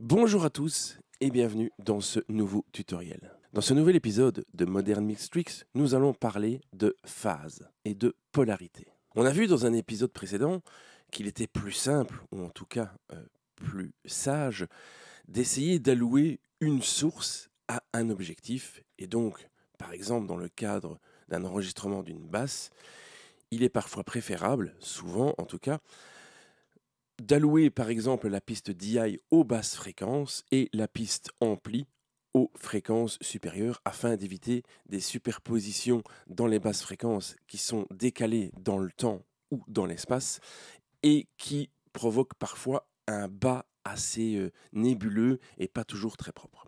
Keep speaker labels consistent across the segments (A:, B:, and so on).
A: Bonjour à tous et bienvenue dans ce nouveau tutoriel. Dans ce nouvel épisode de Modern Mix Tricks, nous allons parler de phase et de polarité. On a vu dans un épisode précédent qu'il était plus simple, ou en tout cas euh, plus sage, d'essayer d'allouer une source à un objectif. Et donc, par exemple, dans le cadre d'un enregistrement d'une basse, il est parfois préférable, souvent en tout cas, d'allouer par exemple la piste DI aux basses fréquences et la piste ampli aux fréquences supérieures afin d'éviter des superpositions dans les basses fréquences qui sont décalées dans le temps ou dans l'espace et qui provoquent parfois un bas assez euh, nébuleux et pas toujours très propre.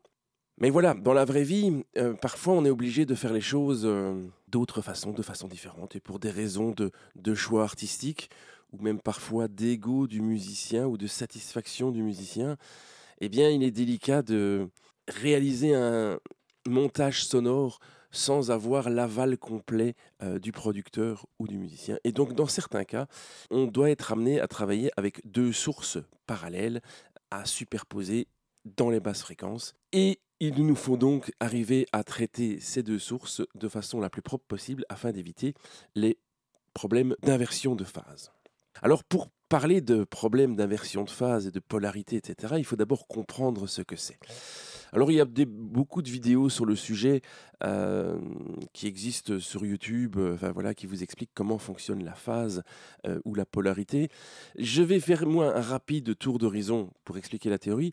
A: Mais voilà, dans la vraie vie, euh, parfois on est obligé de faire les choses euh, d'autres façons, de façon différente et pour des raisons de choix artistiques, ou même parfois d'ego du musicien ou de satisfaction du musicien, eh bien, il est délicat de réaliser un montage sonore sans avoir l'aval complet euh, du producteur ou du musicien. Et donc, dans certains cas, on doit être amené à travailler avec deux sources parallèles à superposer dans les basses fréquences. Et il nous faut donc arriver à traiter ces deux sources de façon la plus propre possible afin d'éviter les problèmes d'inversion de phase. Alors pour parler de problèmes d'inversion de phase et de polarité, etc., il faut d'abord comprendre ce que c'est. Alors il y a beaucoup de vidéos sur le sujet euh, qui existent sur YouTube, euh, enfin, voilà, qui vous expliquent comment fonctionne la phase euh, ou la polarité. Je vais faire moi un rapide tour d'horizon pour expliquer la théorie,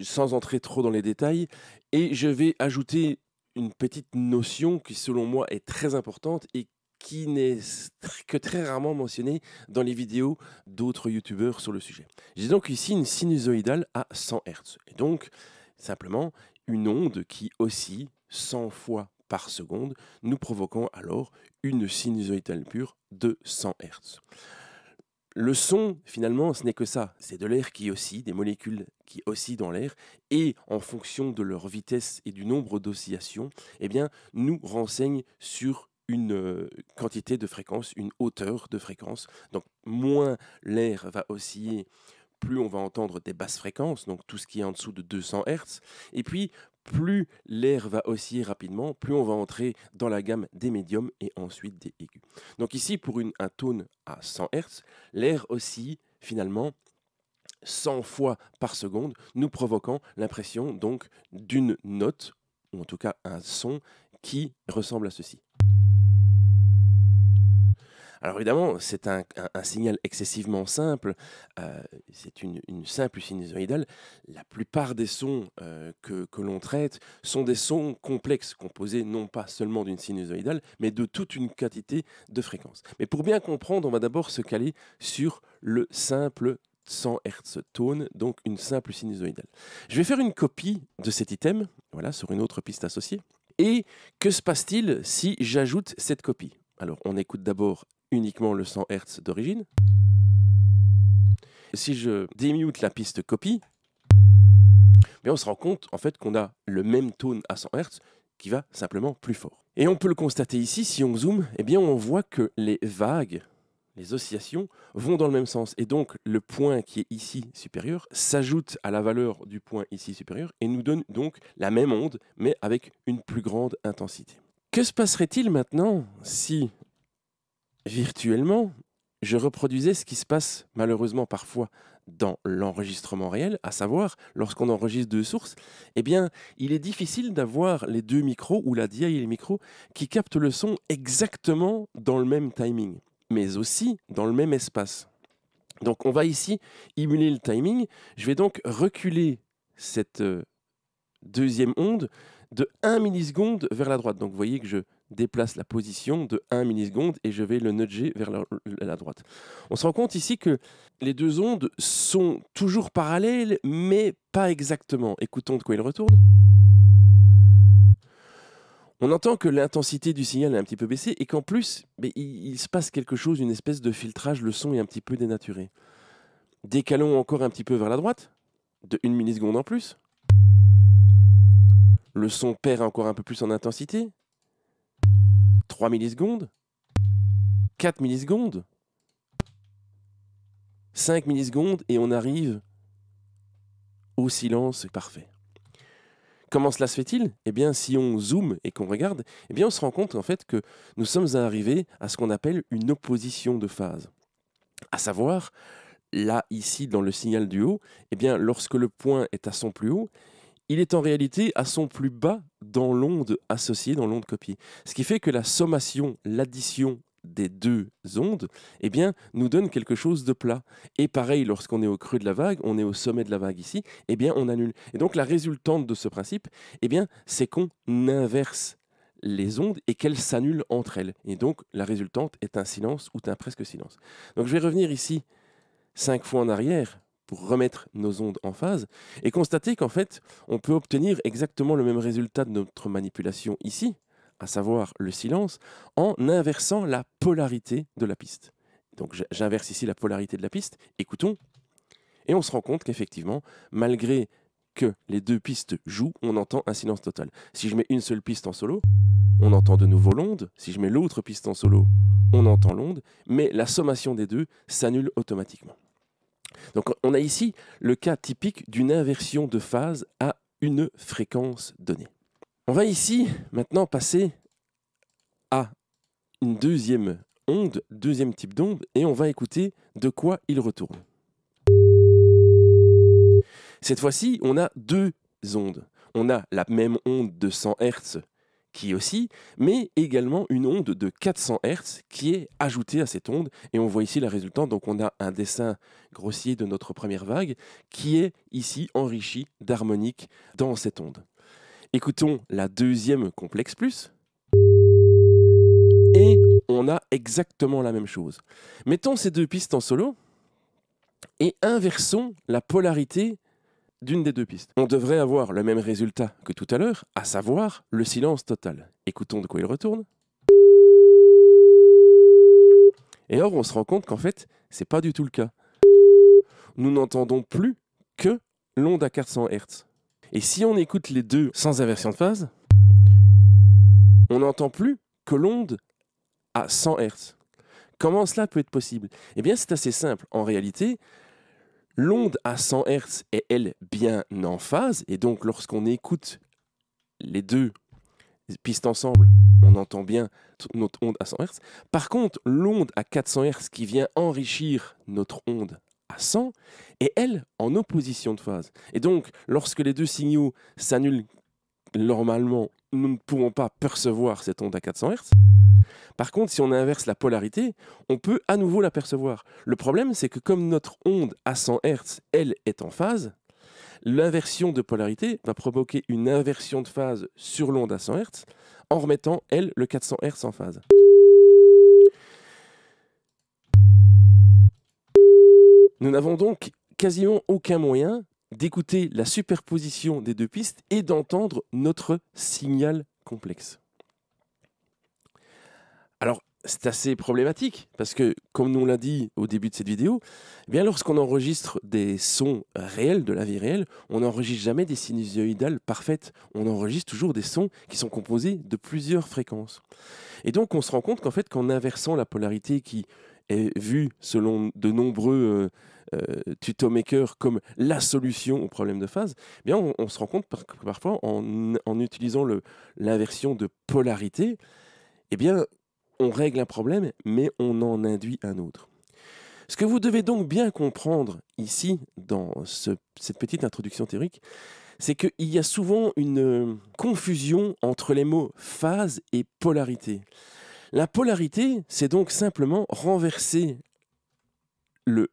A: sans entrer trop dans les détails, et je vais ajouter une petite notion qui selon moi est très importante et qui n'est que très rarement mentionné dans les vidéos d'autres youtubeurs sur le sujet. J'ai donc ici une sinusoïdale à 100 Hz, et donc simplement une onde qui oscille 100 fois par seconde, nous provoquant alors une sinusoïdale pure de 100 Hz. Le son, finalement, ce n'est que ça. C'est de l'air qui oscille, des molécules qui oscillent dans l'air, et en fonction de leur vitesse et du nombre d'oscillations, eh bien, nous renseignent sur une euh, quantité de fréquence, une hauteur de fréquence. Donc moins l'air va osciller, plus on va entendre des basses fréquences, donc tout ce qui est en dessous de 200 Hertz. Et puis plus l'air va osciller rapidement, plus on va entrer dans la gamme des médiums et ensuite des aigus. Donc ici, pour une, un tone à 100 Hertz, l'air oscille finalement 100 fois par seconde, nous provoquant l'impression donc d'une note, ou en tout cas un son, qui ressemble à ceci. Alors évidemment, c'est un, signal excessivement simple, euh, c'est une, simple sinusoïdale. La plupart des sons euh, que, l'on traite sont des sons complexes, composés non pas seulement d'une sinusoïdale, mais de toute une quantité de fréquences. Mais pour bien comprendre, on va d'abord se caler sur le simple 100 Hz tone, donc une simple sinusoïdale. Je vais faire une copie de cet item, voilà, sur une autre piste associée. Et que se passe-t-il si j'ajoute cette copie Alors, on écoute d'abord uniquement le 100 Hz d'origine. Si je démute la piste copie, mais on se rend compte en fait qu'on a le même tone à 100 Hz qui va simplement plus fort. Et on peut le constater ici, si on zoome, eh bien on voit que les vagues, les oscillations, vont dans le même sens. Et donc le point qui est ici supérieur s'ajoute à la valeur du point ici supérieur et nous donne donc la même onde, mais avec une plus grande intensité. Que se passerait-il maintenant si virtuellement, je reproduisais ce qui se passe malheureusement parfois dans l'enregistrement réel, à savoir lorsqu'on enregistre deux sources, eh bien, il est difficile d'avoir les deux micros ou la DI et les micros qui captent le son exactement dans le même timing, mais aussi dans le même espace. Donc on va ici imuler le timing, je vais donc reculer cette euh, deuxième onde de 1 milliseconde vers la droite. Donc vous voyez que je déplace la position de 1 milliseconde et je vais le nudger vers la, droite. On se rend compte ici que les deux ondes sont toujours parallèles, mais pas exactement. Écoutons de quoi il retourne. On entend que l'intensité du signal est un petit peu baissée et qu'en plus, mais il, il se passe quelque chose, une espèce de filtrage, le son est un petit peu dénaturé. Décalons encore un petit peu vers la droite, de 1 milliseconde en plus. Le son perd encore un peu plus en intensité, 3 millisecondes 4 millisecondes 5 millisecondes et on arrive au silence parfait. Comment cela se fait-il Eh bien, si on zoome et qu'on regarde, eh bien, on se rend compte en fait que nous sommes arrivés à ce qu'on appelle une opposition de phase. À savoir, là, ici, dans le signal du haut, eh bien, lorsque le point est à son plus haut, il est en réalité à son plus bas dans l'onde associée, dans l'onde copie. Ce qui fait que la sommation, l'addition des deux ondes, eh bien, nous donne quelque chose de plat. Et pareil, lorsqu'on est au creux de la vague, on est au sommet de la vague ici, eh bien, on annule. Et donc, la résultante de ce principe, eh bien, c'est qu'on inverse les ondes et qu'elles s'annulent entre elles. Et donc, la résultante est un silence ou un presque silence. Donc, je vais revenir ici cinq fois en arrière pour remettre nos ondes en phase et constater qu'en fait, on peut obtenir exactement le même résultat de notre manipulation ici, à savoir le silence, en inversant la polarité de la piste. Donc j'inverse ici la polarité de la piste, écoutons, et on se rend compte qu'effectivement, malgré que les deux pistes jouent, on entend un silence total. Si je mets une seule piste en solo, on entend de nouveau l'onde, si je mets l'autre piste en solo, on entend l'onde, mais la sommation des deux s'annule automatiquement. Donc on a ici le cas typique d'une inversion de phase à une fréquence donnée. On va ici maintenant passer à une deuxième onde, deuxième type d'onde, et on va écouter de quoi il retourne. Cette fois-ci, on a deux ondes. On a la même onde de 100 Hz qui aussi, mais également une onde de 400 Hz qui est ajoutée à cette onde. Et on voit ici la résultante. Donc on a un dessin grossier de notre première vague qui est ici enrichi d'harmoniques dans cette onde. Écoutons la deuxième complexe plus. Et on a exactement la même chose. Mettons ces deux pistes en solo et inversons la polarité d'une des deux pistes. On devrait avoir le même résultat que tout à l'heure, à savoir le silence total. Écoutons de quoi il retourne. Et or, on se rend compte qu'en fait, c'est pas du tout le cas. Nous n'entendons plus que l'onde à 400 Hz. Et si on écoute les deux sans inversion de phase, on n'entend plus que l'onde à 100 Hz. Comment cela peut être possible Eh bien, c'est assez simple. En réalité, L'onde à 100 Hz est, elle, bien en phase, et donc lorsqu'on écoute les deux pistes ensemble, on entend bien notre onde à 100 Hz. Par contre, l'onde à 400 Hz qui vient enrichir notre onde à 100 est, elle, en opposition de phase. Et donc, lorsque les deux signaux s'annulent normalement, nous ne pouvons pas percevoir cette onde à 400 Hz. Par contre, si on inverse la polarité, on peut à nouveau l'apercevoir. Le problème, c'est que comme notre onde à 100 Hz, elle est en phase, l'inversion de polarité va provoquer une inversion de phase sur l'onde à 100 Hz en remettant, elle, le 400 Hz en phase. Nous n'avons donc quasiment aucun moyen d'écouter la superposition des deux pistes et d'entendre notre signal complexe. Alors, c'est assez problématique parce que, comme nous l'a dit au début de cette vidéo, eh bien lorsqu'on enregistre des sons réels de la vie réelle, on n'enregistre jamais des sinusoïdales parfaites. On enregistre toujours des sons qui sont composés de plusieurs fréquences. Et donc, on se rend compte qu'en fait, qu'en inversant la polarité qui est vue selon de nombreux euh, euh, tuto-makers comme la solution au problème de phase, eh bien on, se rend compte que parfois, en, en utilisant l'inversion de polarité, eh bien, on règle un problème, mais on en induit un autre. Ce que vous devez donc bien comprendre ici, dans cette petite introduction théorique, c'est qu'il y a souvent une euh, confusion entre les mots phase et polarité. La polarité, c'est donc simplement renverser le,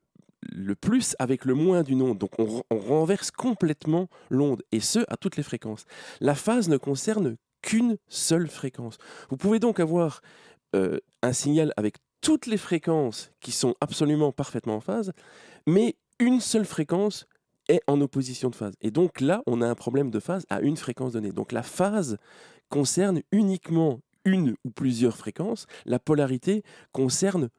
A: le, plus avec le moins d'une onde. Donc on, on renverse complètement l'onde, et ce, à toutes les fréquences. La phase ne concerne qu'une seule fréquence. Vous pouvez donc avoir euh, un signal avec toutes les fréquences qui sont absolument parfaitement en phase, mais une seule fréquence est en opposition de phase. Et donc là, on a un problème de phase à une fréquence donnée. Donc la phase concerne uniquement une ou plusieurs fréquences, la polarité concerne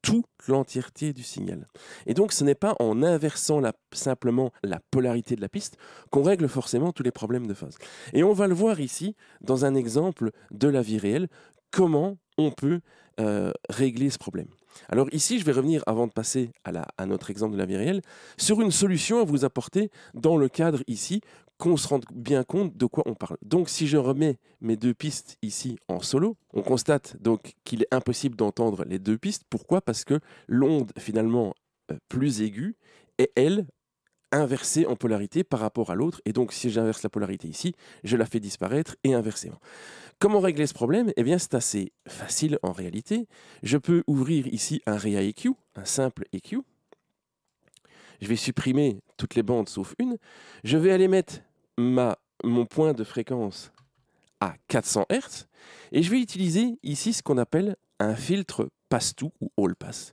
A: toute l'entièreté du signal. Et donc ce n'est pas en inversant simplement la polarité de la piste qu'on règle forcément tous les problèmes de phase. Et on va le voir ici dans un exemple de la vie réelle comment on peut euh, régler ce problème. Alors ici, je vais revenir, avant de passer à, notre exemple de la vie sur une solution à vous apporter dans le cadre ici, qu'on se rende bien compte de quoi on parle. Donc si je remets mes deux pistes ici en solo, on constate donc qu'il est impossible d'entendre les deux pistes. Pourquoi Parce que l'onde finalement euh, plus aiguë est, elle, inversée en polarité par rapport à l'autre. Et donc, si j'inverse la polarité ici, je la fais disparaître et inversement. Comment régler ce problème Eh bien, c'est assez facile en réalité. Je peux ouvrir ici un ReaEQ, EQ, un simple EQ. Je vais supprimer toutes les bandes sauf une. Je vais aller mettre ma, mon point de fréquence à 400 Hz et je vais utiliser ici ce qu'on appelle un filtre passe-tout ou all-pass.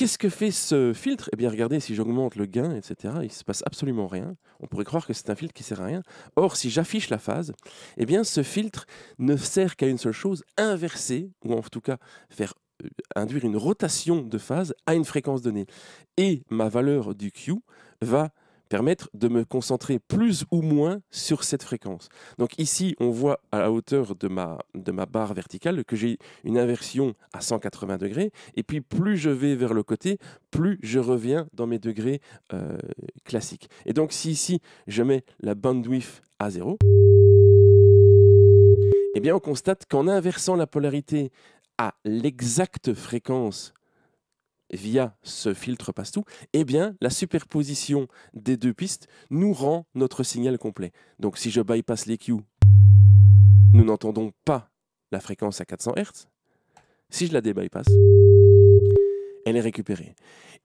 A: Qu'est-ce que fait ce filtre Eh bien, regardez, si j'augmente le gain, etc., il ne se passe absolument rien. On pourrait croire que c'est un filtre qui sert à rien. Or, si j'affiche la phase, eh bien, ce filtre ne sert qu'à une seule chose, inverser, ou en tout cas faire euh, induire une rotation de phase à une fréquence donnée. Et ma valeur du Q va permettre de me concentrer plus ou moins sur cette fréquence. Donc ici, on voit à la hauteur de ma, de ma barre verticale que j'ai une inversion à 180 degrés, et puis plus je vais vers le côté, plus je reviens dans mes degrés euh, classiques. Et donc si ici, je mets la bandwidth à 0, eh bien on constate qu'en inversant la polarité à l'exacte fréquence via ce filtre passe-tout, eh bien, la superposition des deux pistes nous rend notre signal complet. Donc, si je bypass l'EQ, nous n'entendons pas la fréquence à 400 Hz. Si je la débypass, elle est récupérée.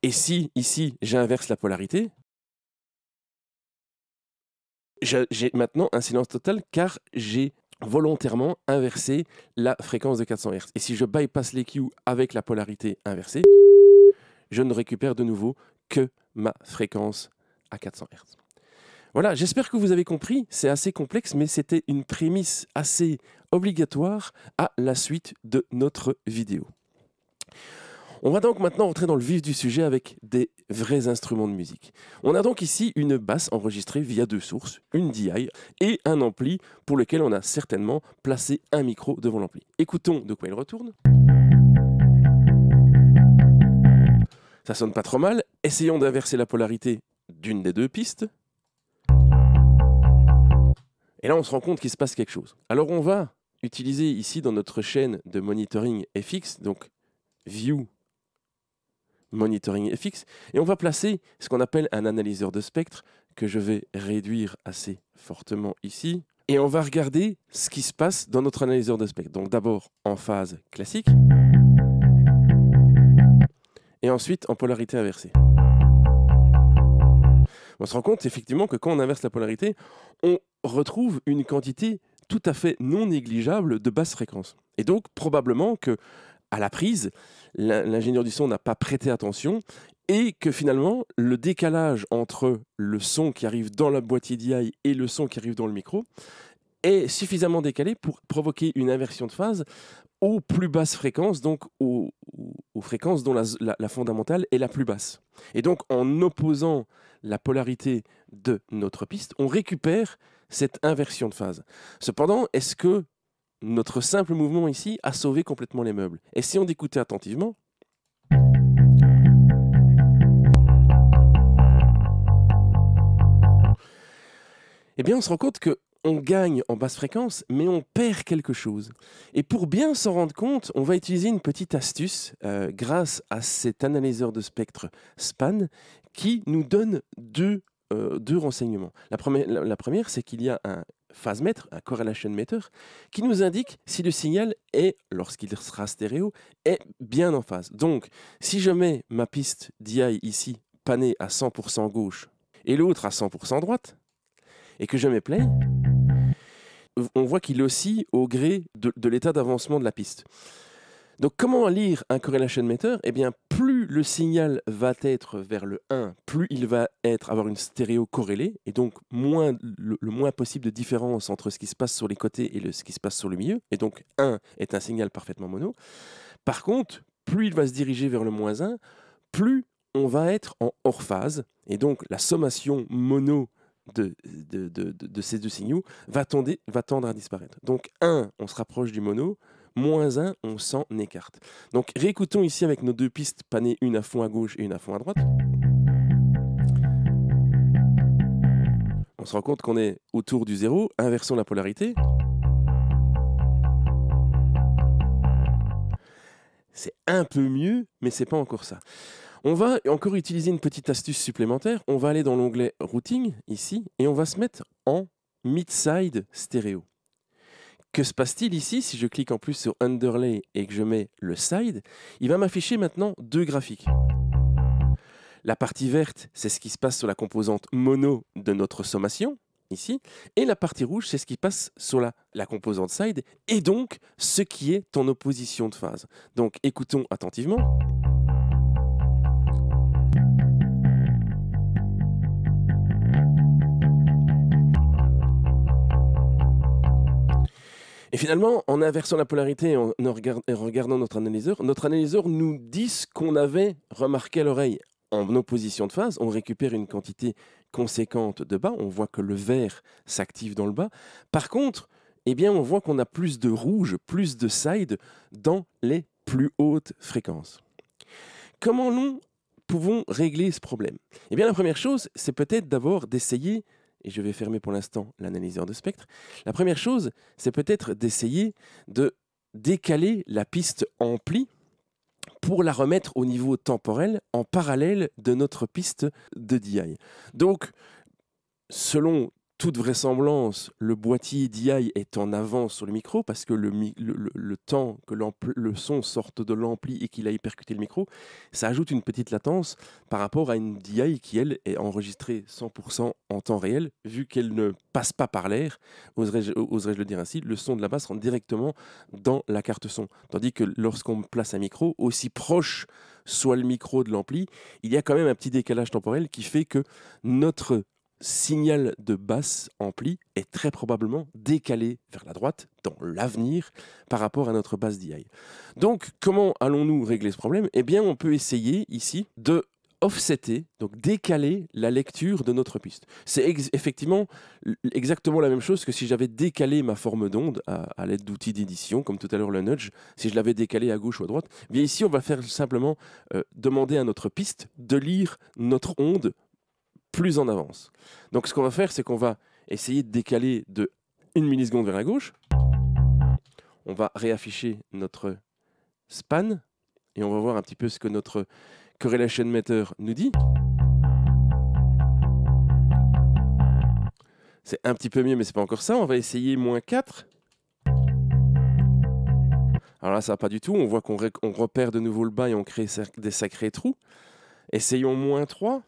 A: Et si, ici, j'inverse la polarité, j'ai maintenant un silence total car j'ai volontairement inversé la fréquence de 400 Hz. Et si je bypasse l'EQ avec la polarité inversée, je ne récupère de nouveau que ma fréquence à 400 Hz. Voilà, j'espère que vous avez compris, c'est assez complexe, mais c'était une prémisse assez obligatoire à la suite de notre vidéo. On va donc maintenant entrer dans le vif du sujet avec des vrais instruments de musique. On a donc ici une basse enregistrée via deux sources, une DI et un ampli pour lequel on a certainement placé un micro devant l'ampli. Écoutons de quoi il retourne. Ça sonne pas trop mal. Essayons d'inverser la polarité d'une des deux pistes. Et là, on se rend compte qu'il se passe quelque chose. Alors, on va utiliser ici dans notre chaîne de monitoring FX, donc View Monitoring FX, et on va placer ce qu'on appelle un analyseur de spectre que je vais réduire assez fortement ici. Et on va regarder ce qui se passe dans notre analyseur de spectre. Donc d'abord en phase classique et ensuite en polarité inversée. On se rend compte effectivement que quand on inverse la polarité, on retrouve une quantité tout à fait non négligeable de basse fréquence. Et donc probablement que à la prise, l'ingénieur du son n'a pas prêté attention et que finalement le décalage entre le son qui arrive dans la boîte DI et le son qui arrive dans le micro est suffisamment décalé pour provoquer une inversion de phase aux plus basses fréquences, donc aux, fréquences dont la, fondamentale est la plus basse. Et donc en opposant la polarité de notre piste, on récupère cette inversion de phase. Cependant, est-ce que notre simple mouvement ici a sauvé complètement les meubles Et si on écoutait attentivement Eh bien, on se rend compte que on gagne en basse fréquence, mais on perd quelque chose. Et pour bien s'en rendre compte, on va utiliser une petite astuce euh, grâce à cet analyseur de spectre SPAN qui nous donne deux, euh, renseignements. La première, la, première c'est qu'il y a un phase mètre, un correlation meter, qui nous indique si le signal est, lorsqu'il sera stéréo, est bien en phase. Donc, si je mets ma piste DI ici, panée à 100% gauche, et l'autre à 100% droite, et que je mets play, on voit qu'il oscille au gré de, l'état d'avancement de la piste. Donc comment lire un correlation meter Eh bien, plus le signal va être vers le 1, plus il va être avoir une stéréo corrélée, et donc moins, le, moins possible de différence entre ce qui se passe sur les côtés et ce qui se passe sur le milieu. Et donc 1 est un signal parfaitement mono. Par contre, plus il va se diriger vers le moins 1, plus on va être en hors phase, et donc la sommation mono de, de, ces deux signaux va, va tendre à disparaître. Donc 1, on se rapproche du mono, moins 1, on s'en écarte. Donc réécoutons ici avec nos deux pistes panées, une à fond à gauche et une à fond à droite. On se rend compte qu'on est autour du zéro, inversons la polarité. C'est un peu mieux, mais c'est pas encore ça. On va encore utiliser une petite astuce supplémentaire. On va aller dans l'onglet Routing, ici, et on va se mettre en Mid-Side Stéréo. Que se passe-t-il ici Si je clique en plus sur Underlay et que je mets le Side, il va m'afficher maintenant deux graphiques. La partie verte, c'est ce qui se passe sur la composante mono de notre sommation, ici, et la partie rouge, c'est ce qui passe sur la, composante side, et donc ce qui est en opposition de phase. Donc écoutons attentivement. Et finalement, en inversant la polarité et en, regardant notre analyseur, notre analyseur nous dit ce qu'on avait remarqué à l'oreille. En opposition de phase, on récupère une quantité conséquente de bas, on voit que le vert s'active dans le bas. Par contre, eh bien, on voit qu'on a plus de rouge, plus de side dans les plus hautes fréquences. Comment nous pouvons régler ce problème Eh bien, la première chose, c'est peut-être d'abord d'essayer et je vais fermer pour l'instant l'analyseur de spectre, la première chose, c'est peut-être d'essayer de décaler la piste ampli pour la remettre au niveau temporel en parallèle de notre piste de DI. Donc, selon toute vraisemblance, le boîtier DI est en avance sur le micro parce que le, temps que le son sorte de l'ampli et qu'il a hypercuté le micro, ça ajoute une petite latence par rapport à une DI qui, elle, est enregistrée 100% en temps réel, vu qu'elle ne passe pas par l'air, oserais-je le dire ainsi, le son de la basse rentre directement dans la carte son. Tandis que lorsqu'on place un micro, aussi proche soit le micro de l'ampli, il y a quand même un petit décalage temporel qui fait que notre signal de basse ampli est très probablement décalé vers la droite dans l'avenir par rapport à notre base DI. Donc comment allons-nous régler ce problème Eh bien on peut essayer ici de offsetter, donc décaler la lecture de notre piste. C'est effectivement exactement la même chose que si j'avais décalé ma forme d'onde à, l'aide d'outils d'édition, comme tout à l'heure le nudge, si je l'avais décalé à gauche ou à droite. Eh bien ici, on va faire simplement euh, demander à notre piste de lire notre onde plus en avance. Donc ce qu'on va faire, c'est qu'on va essayer de décaler de une milliseconde vers la gauche. On va réafficher notre span et on va voir un petit peu ce que notre correlation meter nous dit. C'est un petit peu mieux, mais c'est pas encore ça. On va essayer moins 4. Alors là, ça va pas du tout. On voit qu'on repère de nouveau le bas et on crée des sacrés trous. Essayons moins 3.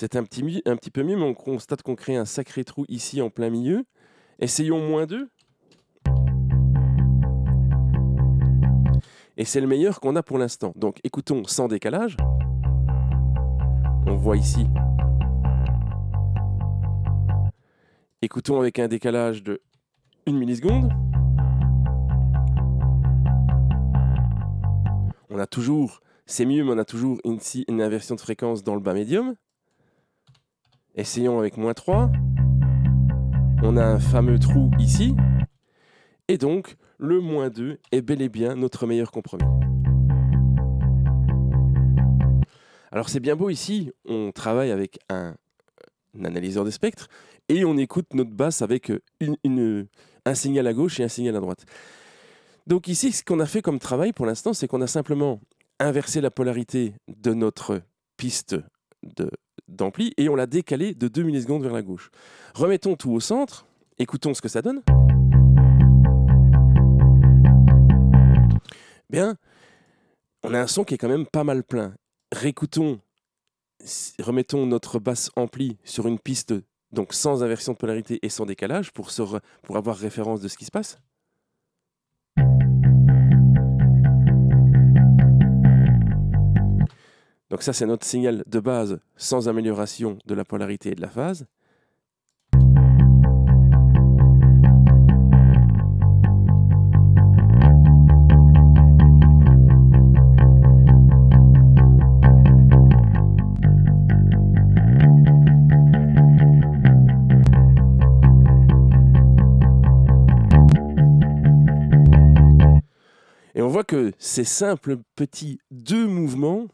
A: C'est un petit, un petit peu mieux, mais on constate qu'on crée un sacré trou ici en plein milieu. Essayons moins 2. Et c'est le meilleur qu'on a pour l'instant. Donc écoutons sans décalage. On voit ici. Écoutons avec un décalage de 1 milliseconde. On a toujours, c'est mieux, mais on a toujours une inversion de fréquence dans le bas médium. Essayons avec moins 3. On a un fameux trou ici. Et donc, le moins 2 est bel et bien notre meilleur compromis. Alors c'est bien beau ici, on travaille avec un, euh, analyseur de spectre et on écoute notre basse avec euh, un signal à gauche et un signal à droite. Donc ici, ce qu'on a fait comme travail pour l'instant, c'est qu'on a simplement inversé la polarité de notre piste de d'ampli et on l'a décalé de 2 millisecondes vers la gauche. Remettons tout au centre, écoutons ce que ça donne. Bien, on a un son qui est quand même pas mal plein. Récoutons, remettons notre basse ampli sur une piste donc sans inversion de polarité et sans décalage pour avoir référence de ce qui se passe. Donc ça, c'est notre signal de base sans amélioration de la polarité et de la phase. Et on voit que ces simples petits deux mouvements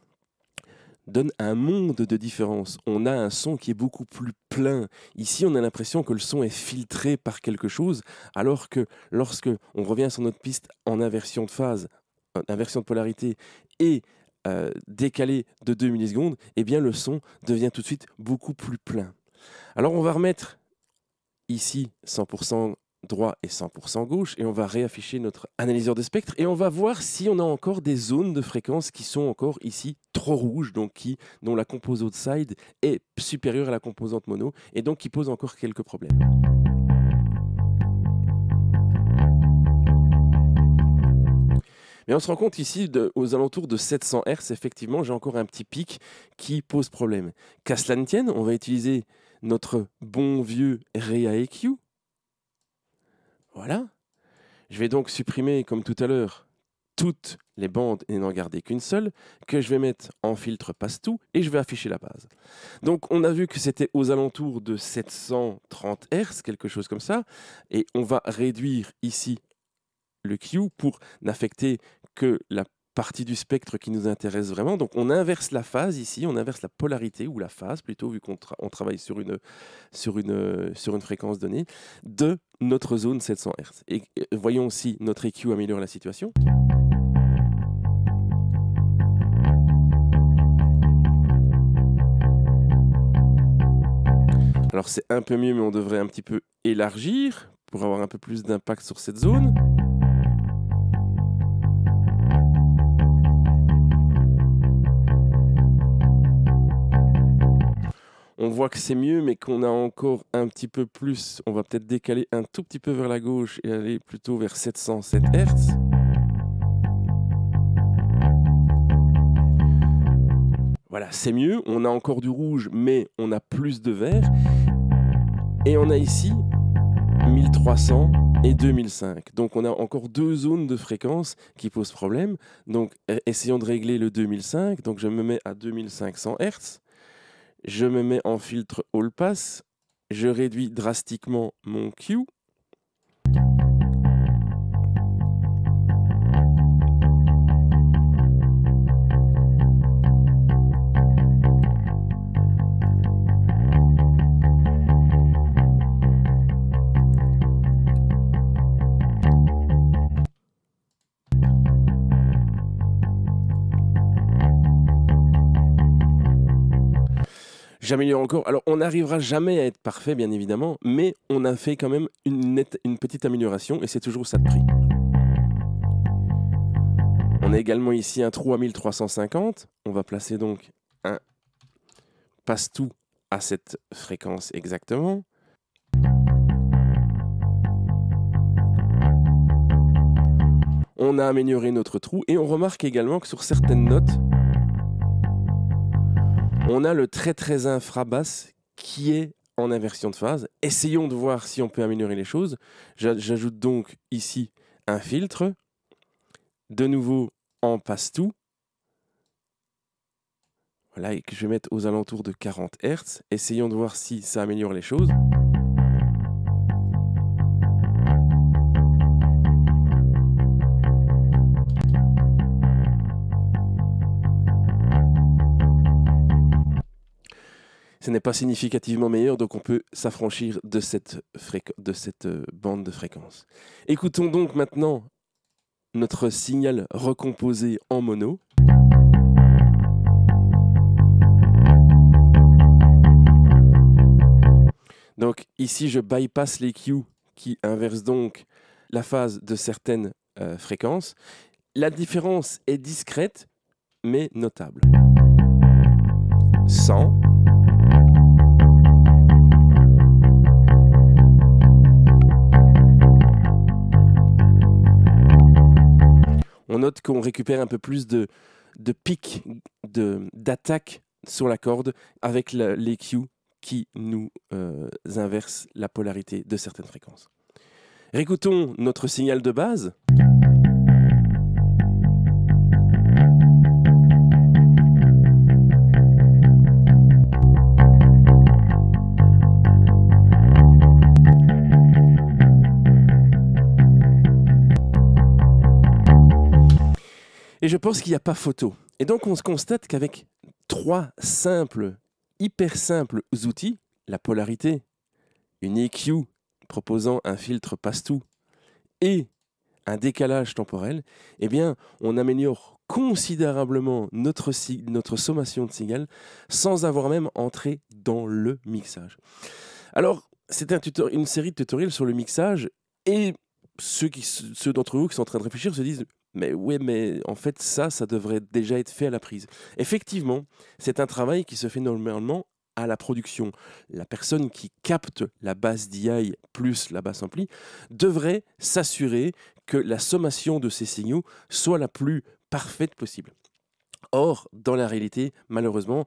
A: donne un monde de différence. On a un son qui est beaucoup plus plein. Ici, on a l'impression que le son est filtré par quelque chose, alors que lorsque on revient sur notre piste en inversion de phase, en inversion de polarité et euh, décalé de 2 millisecondes, eh bien le son devient tout de suite beaucoup plus plein. Alors on va remettre ici 100% droit et 100% gauche, et on va réafficher notre analyseur de spectre, et on va voir si on a encore des zones de fréquence qui sont encore ici trop rouges, donc qui, dont la composante side est supérieure à la composante mono, et donc qui pose encore quelques problèmes. Mais on se rend compte ici, aux alentours de 700 Hz, effectivement, j'ai encore un petit pic qui pose problème. Qu'à cela ne tienne, on va utiliser notre bon vieux Rea EQ, voilà. Je vais donc supprimer, comme tout à l'heure, toutes les bandes et n'en garder qu'une seule, que je vais mettre en filtre passe-tout et je vais afficher la base. Donc on a vu que c'était aux alentours de 730 Hz, quelque chose comme ça, et on va réduire ici le Q pour n'affecter que la partie du spectre qui nous intéresse vraiment. Donc on inverse la phase ici, on inverse la polarité ou la phase plutôt, vu qu'on travaille sur une, sur, une, sur une fréquence donnée, de notre zone 700 Hz. Et, et euh, voyons si notre EQ améliore la situation. Alors c'est un peu mieux, mais on devrait un petit peu élargir pour avoir un peu plus d'impact sur cette zone. voit que c'est mieux, mais qu'on a encore un petit peu plus. On va peut-être décaler un tout petit peu vers la gauche et aller plutôt vers 707 Hz. Voilà, c'est mieux. On a encore du rouge, mais on a plus de vert. Et on a ici 1300 et 2005. Donc on a encore deux zones de fréquence qui posent problème. Donc euh, essayons de régler le 2005. Donc je me mets à 2500 Hz je me mets en filtre All Pass, je réduis drastiquement mon Q, j'améliore encore. Alors, on n'arrivera jamais à être parfait, bien évidemment, mais on a fait quand même une, petite amélioration et c'est toujours ça de prix. On a également ici un trou à 1350. On va placer donc un passe-tout à cette fréquence exactement. On a amélioré notre trou et on remarque également que sur certaines notes, Mhm. on a le très très infrabasse qui est en inversion de phase. Essayons de voir si on peut améliorer les choses. J'ajoute donc ici un filtre. De nouveau, en passe-tout. Voilà, et que je vais mettre aux alentours de 40 Hz. Essayons de voir si ça améliore les choses. ce n'est pas significativement meilleur, donc on peut s'affranchir de cette, euh, bande de fréquence. Écoutons donc maintenant notre signal recomposé en mono. Donc ici, je bypass les Q qui inverse donc la phase de certaines euh, fréquences. La différence est discrète, mais notable. 100. on note qu'on récupère un peu plus de, de pics d'attaque sur la corde avec l'EQ qui nous euh, inverse la polarité de certaines fréquences. Récoutons notre signal de base. Et je pense qu'il n'y a pas photo. Et donc on se constate qu'avec trois simples, hyper simples outils, la polarité, une EQ proposant un filtre passe-tout et un décalage temporel, eh bien, on améliore considérablement notre, notre sommation de signal sans avoir même entré dans le mixage. Alors, c'est un une série de tutoriels sur le mixage et ceux, ceux d'entre vous qui sont en train de réfléchir se disent mais oui, mais en fait, ça, ça devrait déjà être fait à la prise. Effectivement, c'est un travail qui se fait normalement à la production. La personne qui capte la basse DI plus la basse ampli devrait s'assurer que la sommation de ces signaux soit la plus parfaite possible. Or, dans la réalité, malheureusement,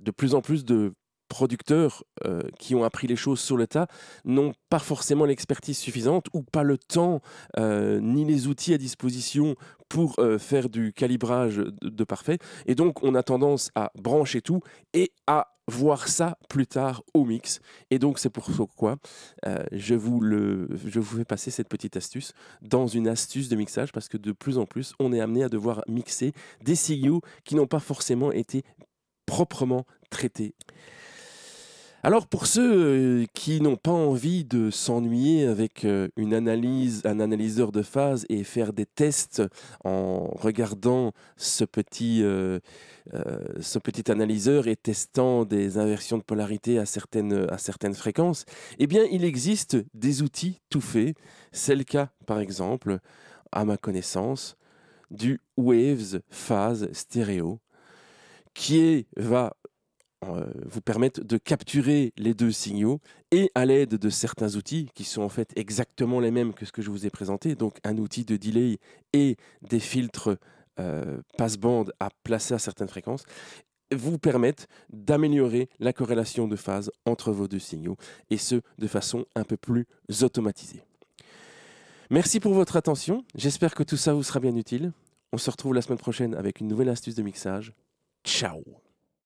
A: de plus en plus de producteurs euh, qui ont appris les choses sur le tas n'ont pas forcément l'expertise suffisante ou pas le temps euh, ni les outils à disposition pour euh, faire du calibrage de, parfait. Et donc on a tendance à brancher tout et à voir ça plus tard au mix. Et donc c'est pour quoi je, vous le, je vous fais passer cette petite astuce dans une astuce de mixage parce que de plus en plus on est amené à devoir mixer des signaux qui n'ont pas forcément été proprement traités. Alors pour ceux euh, qui n'ont pas envie de s'ennuyer avec euh, une analyse, un analyseur de phase et faire des tests en regardant ce petit, euh, ce petit analyseur et testant des inversions de polarité à certaines, à certaines fréquences, eh bien il existe des outils tout faits. C'est le cas par exemple, à ma connaissance, du Waves Phase Stereo, qui va euh, vous permettent de capturer les deux signaux et à l'aide de certains outils qui sont en fait exactement les mêmes que ce que je vous ai présenté, donc un outil de delay et des filtres euh, passe-bande à placer à certaines fréquences, vous permettent d'améliorer la corrélation de phase entre vos deux signaux et ce de façon un peu plus automatisée. Merci pour votre attention, j'espère que tout ça vous sera bien utile. On se retrouve la semaine prochaine avec une nouvelle astuce de mixage. Ciao